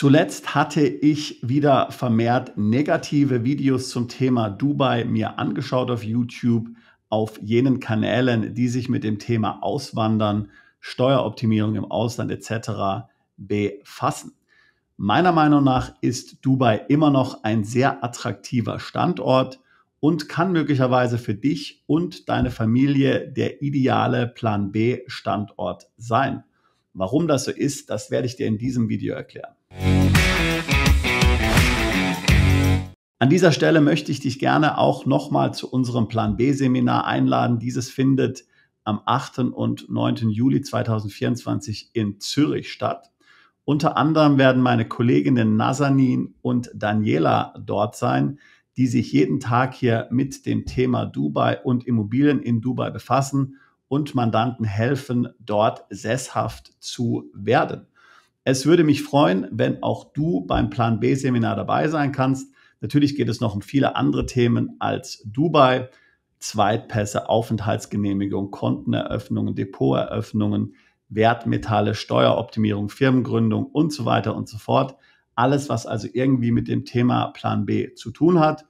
Zuletzt hatte ich wieder vermehrt negative Videos zum Thema Dubai mir angeschaut auf YouTube, auf jenen Kanälen, die sich mit dem Thema Auswandern, Steueroptimierung im Ausland etc. befassen. Meiner Meinung nach ist Dubai immer noch ein sehr attraktiver Standort und kann möglicherweise für dich und deine Familie der ideale Plan B Standort sein. Warum das so ist, das werde ich dir in diesem Video erklären. An dieser Stelle möchte ich dich gerne auch nochmal zu unserem Plan B-Seminar einladen. Dieses findet am 8. und 9. Juli 2024 in Zürich statt. Unter anderem werden meine Kolleginnen Nazanin und Daniela dort sein, die sich jeden Tag hier mit dem Thema Dubai und Immobilien in Dubai befassen und Mandanten helfen, dort sesshaft zu werden. Es würde mich freuen, wenn auch du beim Plan B Seminar dabei sein kannst. Natürlich geht es noch um viele andere Themen als Dubai, Zweitpässe, Aufenthaltsgenehmigung, Konteneröffnungen, Depoteröffnungen, Wertmetalle, Steueroptimierung, Firmengründung und so weiter und so fort. Alles, was also irgendwie mit dem Thema Plan B zu tun hat.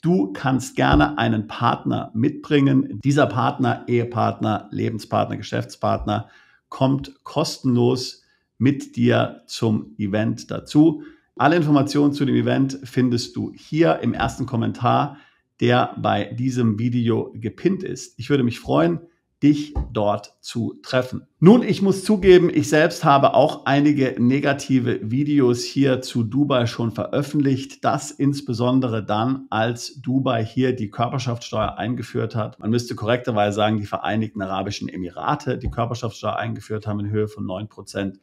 Du kannst gerne einen Partner mitbringen. Dieser Partner, Ehepartner, Lebenspartner, Geschäftspartner kommt kostenlos mit dir zum Event dazu. Alle Informationen zu dem Event findest du hier im ersten Kommentar, der bei diesem Video gepinnt ist. Ich würde mich freuen, dich dort zu treffen. Nun, ich muss zugeben, ich selbst habe auch einige negative Videos hier zu Dubai schon veröffentlicht. Das insbesondere dann, als Dubai hier die Körperschaftssteuer eingeführt hat. Man müsste korrekterweise sagen, die Vereinigten Arabischen Emirate die Körperschaftssteuer eingeführt haben in Höhe von 9 Prozent.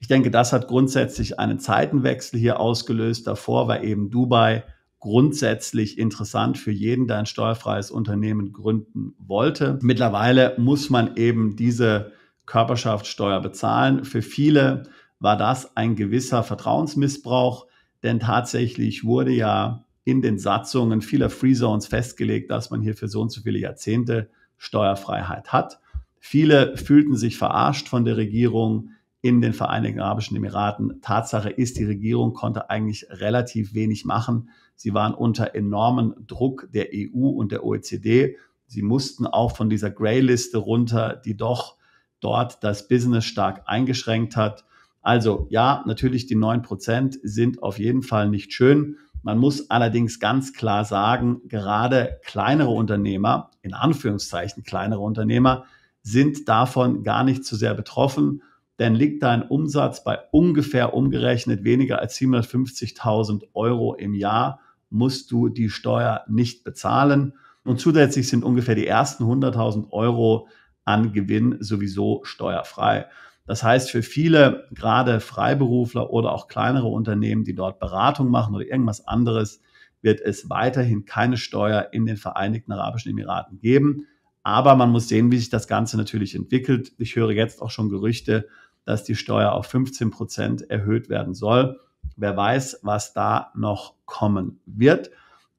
Ich denke, das hat grundsätzlich einen Zeitenwechsel hier ausgelöst. Davor war eben Dubai grundsätzlich interessant für jeden, der ein steuerfreies Unternehmen gründen wollte. Mittlerweile muss man eben diese Körperschaftssteuer bezahlen. Für viele war das ein gewisser Vertrauensmissbrauch, denn tatsächlich wurde ja in den Satzungen vieler Free Zones festgelegt, dass man hier für so und so viele Jahrzehnte Steuerfreiheit hat. Viele fühlten sich verarscht von der Regierung in den Vereinigten Arabischen Emiraten. Tatsache ist, die Regierung konnte eigentlich relativ wenig machen. Sie waren unter enormen Druck der EU und der OECD. Sie mussten auch von dieser Grey-Liste runter, die doch dort das Business stark eingeschränkt hat. Also ja, natürlich die neun Prozent sind auf jeden Fall nicht schön. Man muss allerdings ganz klar sagen, gerade kleinere Unternehmer, in Anführungszeichen kleinere Unternehmer, sind davon gar nicht so sehr betroffen, dann liegt dein Umsatz bei ungefähr umgerechnet weniger als 750.000 Euro im Jahr, musst du die Steuer nicht bezahlen. Und zusätzlich sind ungefähr die ersten 100.000 Euro an Gewinn sowieso steuerfrei. Das heißt, für viele, gerade Freiberufler oder auch kleinere Unternehmen, die dort Beratung machen oder irgendwas anderes, wird es weiterhin keine Steuer in den Vereinigten Arabischen Emiraten geben. Aber man muss sehen, wie sich das Ganze natürlich entwickelt. Ich höre jetzt auch schon Gerüchte, dass die Steuer auf 15 Prozent erhöht werden soll. Wer weiß, was da noch kommen wird.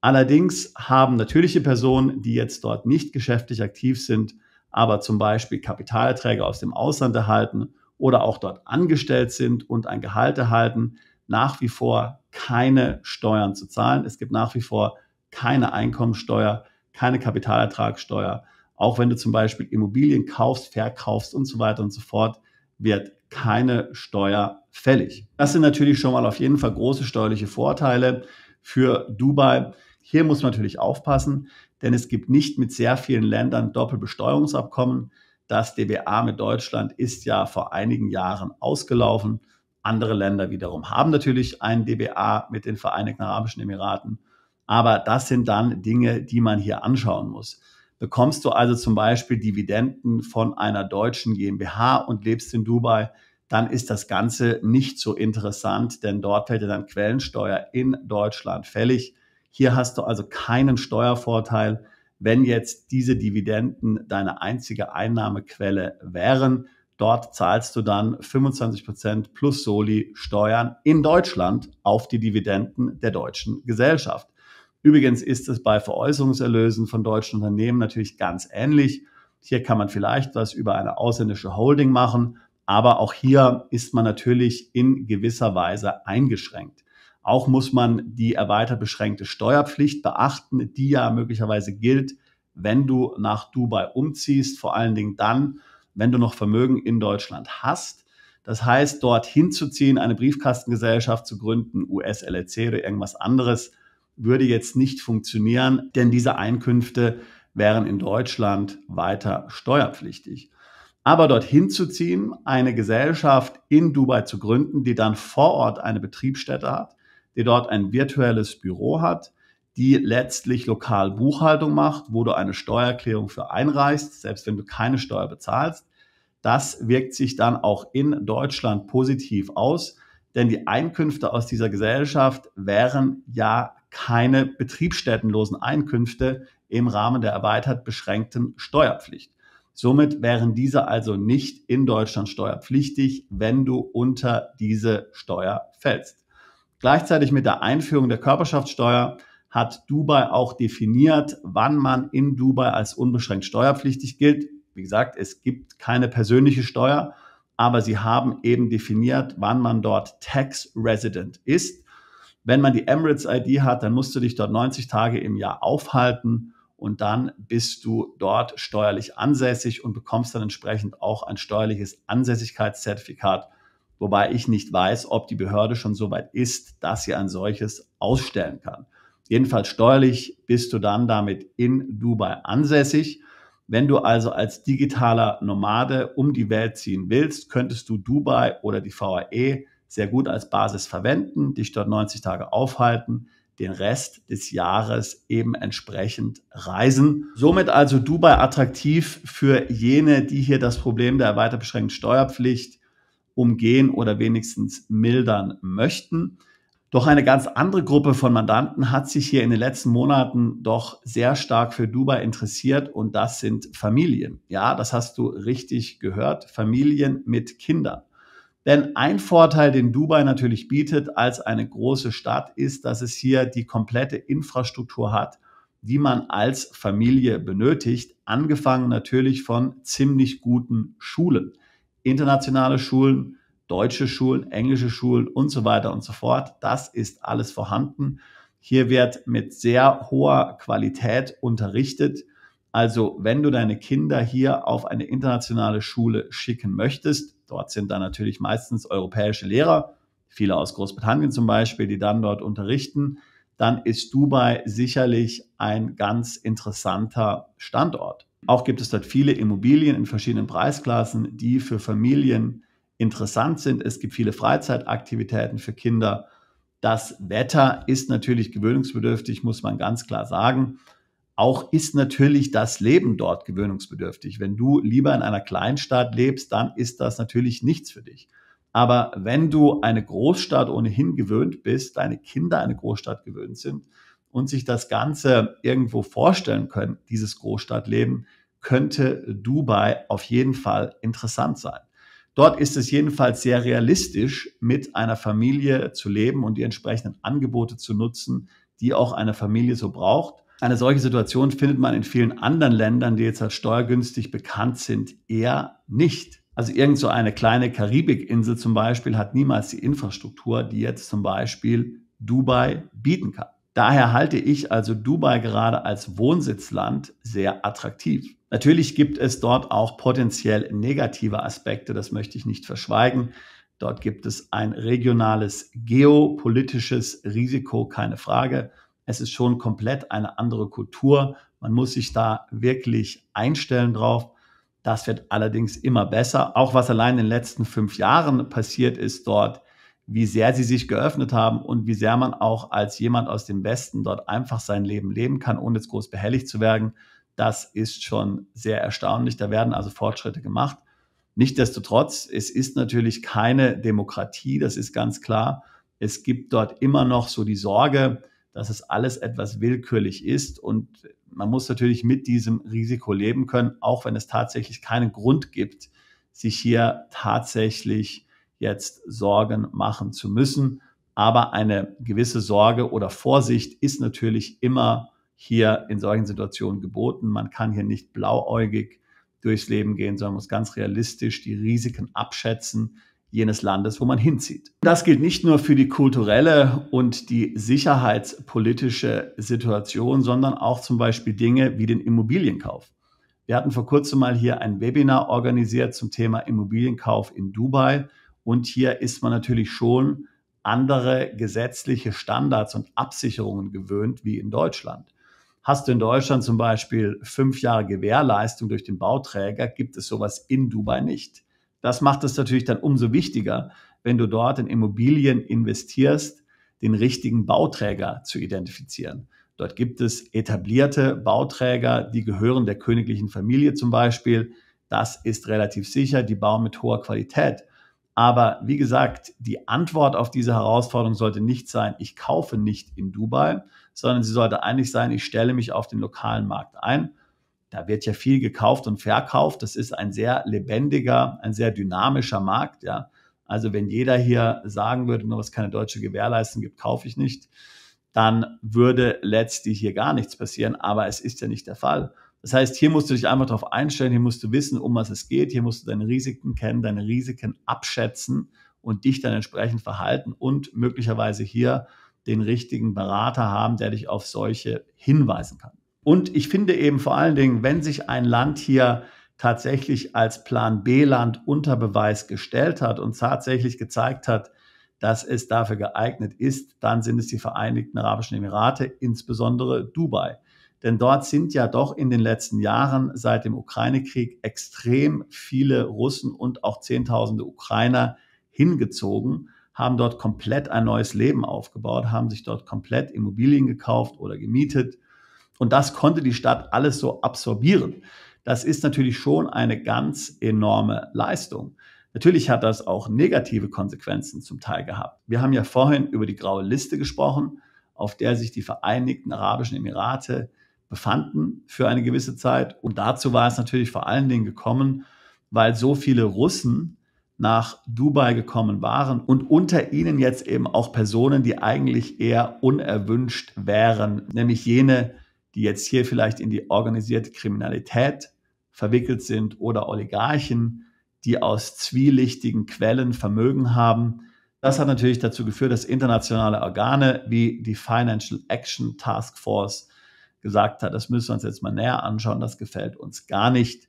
Allerdings haben natürliche Personen, die jetzt dort nicht geschäftlich aktiv sind, aber zum Beispiel Kapitalerträge aus dem Ausland erhalten oder auch dort angestellt sind und ein Gehalt erhalten, nach wie vor keine Steuern zu zahlen. Es gibt nach wie vor keine Einkommensteuer, keine Kapitalertragssteuer. Auch wenn du zum Beispiel Immobilien kaufst, verkaufst und so weiter und so fort, wird keine Steuer fällig. Das sind natürlich schon mal auf jeden Fall große steuerliche Vorteile für Dubai. Hier muss man natürlich aufpassen, denn es gibt nicht mit sehr vielen Ländern Doppelbesteuerungsabkommen. Das DBA mit Deutschland ist ja vor einigen Jahren ausgelaufen. Andere Länder wiederum haben natürlich ein DBA mit den Vereinigten Arabischen Emiraten. Aber das sind dann Dinge, die man hier anschauen muss. Bekommst du also zum Beispiel Dividenden von einer deutschen GmbH und lebst in Dubai, dann ist das Ganze nicht so interessant, denn dort fällt dir dann Quellensteuer in Deutschland fällig. Hier hast du also keinen Steuervorteil, wenn jetzt diese Dividenden deine einzige Einnahmequelle wären. Dort zahlst du dann 25% Prozent plus Soli Steuern in Deutschland auf die Dividenden der deutschen Gesellschaft. Übrigens ist es bei Veräußerungserlösen von deutschen Unternehmen natürlich ganz ähnlich. Hier kann man vielleicht was über eine ausländische Holding machen, aber auch hier ist man natürlich in gewisser Weise eingeschränkt. Auch muss man die erweitert beschränkte Steuerpflicht beachten, die ja möglicherweise gilt, wenn du nach Dubai umziehst, vor allen Dingen dann, wenn du noch Vermögen in Deutschland hast. Das heißt, dorthin zu ziehen, eine Briefkastengesellschaft zu gründen, US-LLC oder irgendwas anderes, würde jetzt nicht funktionieren, denn diese Einkünfte wären in Deutschland weiter steuerpflichtig. Aber dorthin zu ziehen, eine Gesellschaft in Dubai zu gründen, die dann vor Ort eine Betriebsstätte hat, die dort ein virtuelles Büro hat, die letztlich lokal Buchhaltung macht, wo du eine Steuererklärung für einreichst, selbst wenn du keine Steuer bezahlst, das wirkt sich dann auch in Deutschland positiv aus, denn die Einkünfte aus dieser Gesellschaft wären ja keine betriebsstättenlosen Einkünfte im Rahmen der erweitert beschränkten Steuerpflicht. Somit wären diese also nicht in Deutschland steuerpflichtig, wenn du unter diese Steuer fällst. Gleichzeitig mit der Einführung der Körperschaftssteuer hat Dubai auch definiert, wann man in Dubai als unbeschränkt steuerpflichtig gilt. Wie gesagt, es gibt keine persönliche Steuer, aber sie haben eben definiert, wann man dort Tax Resident ist. Wenn man die Emirates ID hat, dann musst du dich dort 90 Tage im Jahr aufhalten und dann bist du dort steuerlich ansässig und bekommst dann entsprechend auch ein steuerliches Ansässigkeitszertifikat, wobei ich nicht weiß, ob die Behörde schon so weit ist, dass sie ein solches ausstellen kann. Jedenfalls steuerlich bist du dann damit in Dubai ansässig. Wenn du also als digitaler Nomade um die Welt ziehen willst, könntest du Dubai oder die VAE sehr gut als Basis verwenden, dich dort 90 Tage aufhalten, den Rest des Jahres eben entsprechend reisen. Somit also Dubai attraktiv für jene, die hier das Problem der weiter beschränkten Steuerpflicht umgehen oder wenigstens mildern möchten. Doch eine ganz andere Gruppe von Mandanten hat sich hier in den letzten Monaten doch sehr stark für Dubai interessiert und das sind Familien. Ja, das hast du richtig gehört, Familien mit Kindern. Denn ein Vorteil, den Dubai natürlich bietet als eine große Stadt, ist, dass es hier die komplette Infrastruktur hat, die man als Familie benötigt, angefangen natürlich von ziemlich guten Schulen. Internationale Schulen, deutsche Schulen, englische Schulen und so weiter und so fort. Das ist alles vorhanden. Hier wird mit sehr hoher Qualität unterrichtet. Also wenn du deine Kinder hier auf eine internationale Schule schicken möchtest, Dort sind dann natürlich meistens europäische Lehrer, viele aus Großbritannien zum Beispiel, die dann dort unterrichten. Dann ist Dubai sicherlich ein ganz interessanter Standort. Auch gibt es dort viele Immobilien in verschiedenen Preisklassen, die für Familien interessant sind. Es gibt viele Freizeitaktivitäten für Kinder. Das Wetter ist natürlich gewöhnungsbedürftig, muss man ganz klar sagen. Auch ist natürlich das Leben dort gewöhnungsbedürftig. Wenn du lieber in einer Kleinstadt lebst, dann ist das natürlich nichts für dich. Aber wenn du eine Großstadt ohnehin gewöhnt bist, deine Kinder eine Großstadt gewöhnt sind und sich das Ganze irgendwo vorstellen können, dieses Großstadtleben, könnte Dubai auf jeden Fall interessant sein. Dort ist es jedenfalls sehr realistisch, mit einer Familie zu leben und die entsprechenden Angebote zu nutzen, die auch eine Familie so braucht. Eine solche Situation findet man in vielen anderen Ländern, die jetzt als halt steuergünstig bekannt sind, eher nicht. Also irgend so eine kleine Karibikinsel zum Beispiel hat niemals die Infrastruktur, die jetzt zum Beispiel Dubai bieten kann. Daher halte ich also Dubai gerade als Wohnsitzland sehr attraktiv. Natürlich gibt es dort auch potenziell negative Aspekte, das möchte ich nicht verschweigen. Dort gibt es ein regionales geopolitisches Risiko, keine Frage es ist schon komplett eine andere Kultur. Man muss sich da wirklich einstellen drauf. Das wird allerdings immer besser. Auch was allein in den letzten fünf Jahren passiert ist dort, wie sehr sie sich geöffnet haben und wie sehr man auch als jemand aus dem Westen dort einfach sein Leben leben kann, ohne jetzt groß behelligt zu werden. Das ist schon sehr erstaunlich. Da werden also Fortschritte gemacht. Nichtsdestotrotz, es ist natürlich keine Demokratie, das ist ganz klar. Es gibt dort immer noch so die Sorge, dass es alles etwas willkürlich ist und man muss natürlich mit diesem Risiko leben können, auch wenn es tatsächlich keinen Grund gibt, sich hier tatsächlich jetzt Sorgen machen zu müssen. Aber eine gewisse Sorge oder Vorsicht ist natürlich immer hier in solchen Situationen geboten. Man kann hier nicht blauäugig durchs Leben gehen, sondern muss ganz realistisch die Risiken abschätzen, jenes Landes, wo man hinzieht. Das gilt nicht nur für die kulturelle und die sicherheitspolitische Situation, sondern auch zum Beispiel Dinge wie den Immobilienkauf. Wir hatten vor kurzem mal hier ein Webinar organisiert zum Thema Immobilienkauf in Dubai. Und hier ist man natürlich schon andere gesetzliche Standards und Absicherungen gewöhnt wie in Deutschland. Hast du in Deutschland zum Beispiel fünf Jahre Gewährleistung durch den Bauträger, gibt es sowas in Dubai nicht. Das macht es natürlich dann umso wichtiger, wenn du dort in Immobilien investierst, den richtigen Bauträger zu identifizieren. Dort gibt es etablierte Bauträger, die gehören der königlichen Familie zum Beispiel. Das ist relativ sicher, die bauen mit hoher Qualität. Aber wie gesagt, die Antwort auf diese Herausforderung sollte nicht sein, ich kaufe nicht in Dubai, sondern sie sollte eigentlich sein, ich stelle mich auf den lokalen Markt ein da wird ja viel gekauft und verkauft. Das ist ein sehr lebendiger, ein sehr dynamischer Markt. Ja. Also wenn jeder hier sagen würde, nur was keine deutsche Gewährleistung gibt, kaufe ich nicht, dann würde letztlich hier gar nichts passieren. Aber es ist ja nicht der Fall. Das heißt, hier musst du dich einfach darauf einstellen, hier musst du wissen, um was es geht, hier musst du deine Risiken kennen, deine Risiken abschätzen und dich dann entsprechend verhalten und möglicherweise hier den richtigen Berater haben, der dich auf solche hinweisen kann. Und ich finde eben vor allen Dingen, wenn sich ein Land hier tatsächlich als Plan B-Land unter Beweis gestellt hat und tatsächlich gezeigt hat, dass es dafür geeignet ist, dann sind es die Vereinigten Arabischen Emirate, insbesondere Dubai. Denn dort sind ja doch in den letzten Jahren seit dem Ukraine-Krieg extrem viele Russen und auch Zehntausende Ukrainer hingezogen, haben dort komplett ein neues Leben aufgebaut, haben sich dort komplett Immobilien gekauft oder gemietet und das konnte die Stadt alles so absorbieren. Das ist natürlich schon eine ganz enorme Leistung. Natürlich hat das auch negative Konsequenzen zum Teil gehabt. Wir haben ja vorhin über die graue Liste gesprochen, auf der sich die Vereinigten Arabischen Emirate befanden für eine gewisse Zeit. Und dazu war es natürlich vor allen Dingen gekommen, weil so viele Russen nach Dubai gekommen waren und unter ihnen jetzt eben auch Personen, die eigentlich eher unerwünscht wären, nämlich jene die jetzt hier vielleicht in die organisierte Kriminalität verwickelt sind oder Oligarchen, die aus zwielichtigen Quellen Vermögen haben. Das hat natürlich dazu geführt, dass internationale Organe wie die Financial Action Task Force gesagt hat, das müssen wir uns jetzt mal näher anschauen, das gefällt uns gar nicht.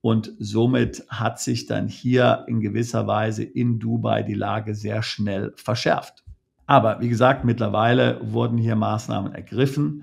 Und somit hat sich dann hier in gewisser Weise in Dubai die Lage sehr schnell verschärft. Aber wie gesagt, mittlerweile wurden hier Maßnahmen ergriffen.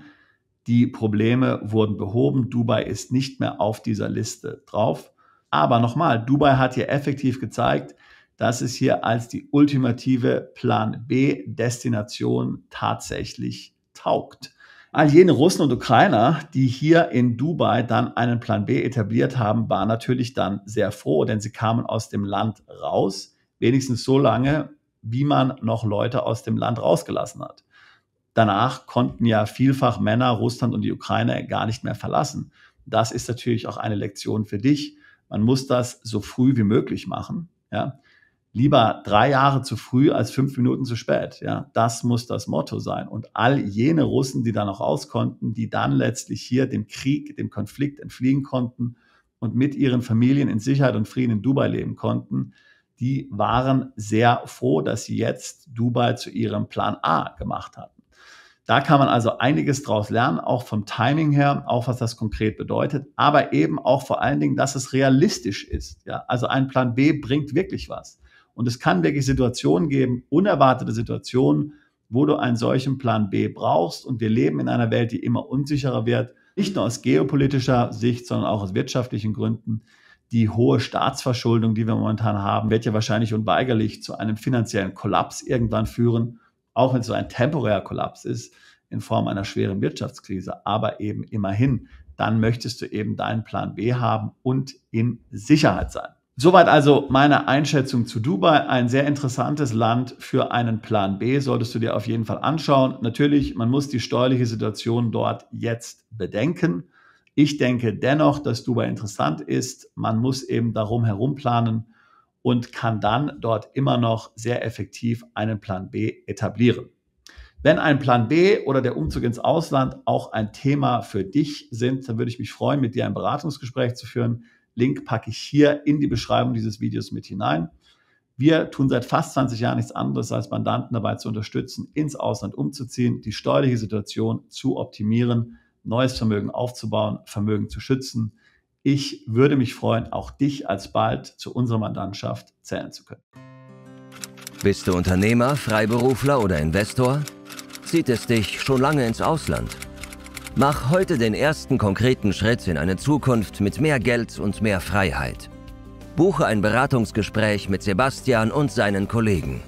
Die Probleme wurden behoben. Dubai ist nicht mehr auf dieser Liste drauf. Aber nochmal, Dubai hat hier effektiv gezeigt, dass es hier als die ultimative Plan B Destination tatsächlich taugt. All jene Russen und Ukrainer, die hier in Dubai dann einen Plan B etabliert haben, waren natürlich dann sehr froh, denn sie kamen aus dem Land raus, wenigstens so lange, wie man noch Leute aus dem Land rausgelassen hat danach konnten ja vielfach Männer Russland und die Ukraine gar nicht mehr verlassen. Das ist natürlich auch eine Lektion für dich. Man muss das so früh wie möglich machen. Ja. Lieber drei Jahre zu früh als fünf Minuten zu spät. Ja. Das muss das Motto sein. Und all jene Russen, die da noch raus konnten, die dann letztlich hier dem Krieg, dem Konflikt entfliehen konnten und mit ihren Familien in Sicherheit und Frieden in Dubai leben konnten, die waren sehr froh, dass sie jetzt Dubai zu ihrem Plan A gemacht hatten. Da kann man also einiges draus lernen, auch vom Timing her, auch was das konkret bedeutet, aber eben auch vor allen Dingen, dass es realistisch ist. Ja? Also ein Plan B bringt wirklich was. Und es kann wirklich Situationen geben, unerwartete Situationen, wo du einen solchen Plan B brauchst. Und wir leben in einer Welt, die immer unsicherer wird, nicht nur aus geopolitischer Sicht, sondern auch aus wirtschaftlichen Gründen. Die hohe Staatsverschuldung, die wir momentan haben, wird ja wahrscheinlich unweigerlich zu einem finanziellen Kollaps irgendwann führen auch wenn es so ein temporärer Kollaps ist, in Form einer schweren Wirtschaftskrise, aber eben immerhin, dann möchtest du eben deinen Plan B haben und in Sicherheit sein. Soweit also meine Einschätzung zu Dubai. Ein sehr interessantes Land für einen Plan B solltest du dir auf jeden Fall anschauen. Natürlich, man muss die steuerliche Situation dort jetzt bedenken. Ich denke dennoch, dass Dubai interessant ist. Man muss eben darum herum planen und kann dann dort immer noch sehr effektiv einen Plan B etablieren. Wenn ein Plan B oder der Umzug ins Ausland auch ein Thema für dich sind, dann würde ich mich freuen, mit dir ein Beratungsgespräch zu führen. Link packe ich hier in die Beschreibung dieses Videos mit hinein. Wir tun seit fast 20 Jahren nichts anderes, als Mandanten dabei zu unterstützen, ins Ausland umzuziehen, die steuerliche Situation zu optimieren, neues Vermögen aufzubauen, Vermögen zu schützen ich würde mich freuen, auch dich alsbald zu unserer Mandantschaft zählen zu können. Bist du Unternehmer, Freiberufler oder Investor? Zieht es dich schon lange ins Ausland? Mach heute den ersten konkreten Schritt in eine Zukunft mit mehr Geld und mehr Freiheit. Buche ein Beratungsgespräch mit Sebastian und seinen Kollegen.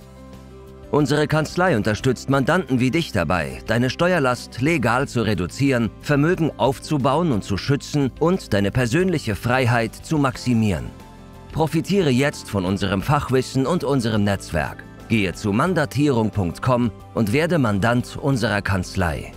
Unsere Kanzlei unterstützt Mandanten wie dich dabei, deine Steuerlast legal zu reduzieren, Vermögen aufzubauen und zu schützen und deine persönliche Freiheit zu maximieren. Profitiere jetzt von unserem Fachwissen und unserem Netzwerk. Gehe zu mandatierung.com und werde Mandant unserer Kanzlei.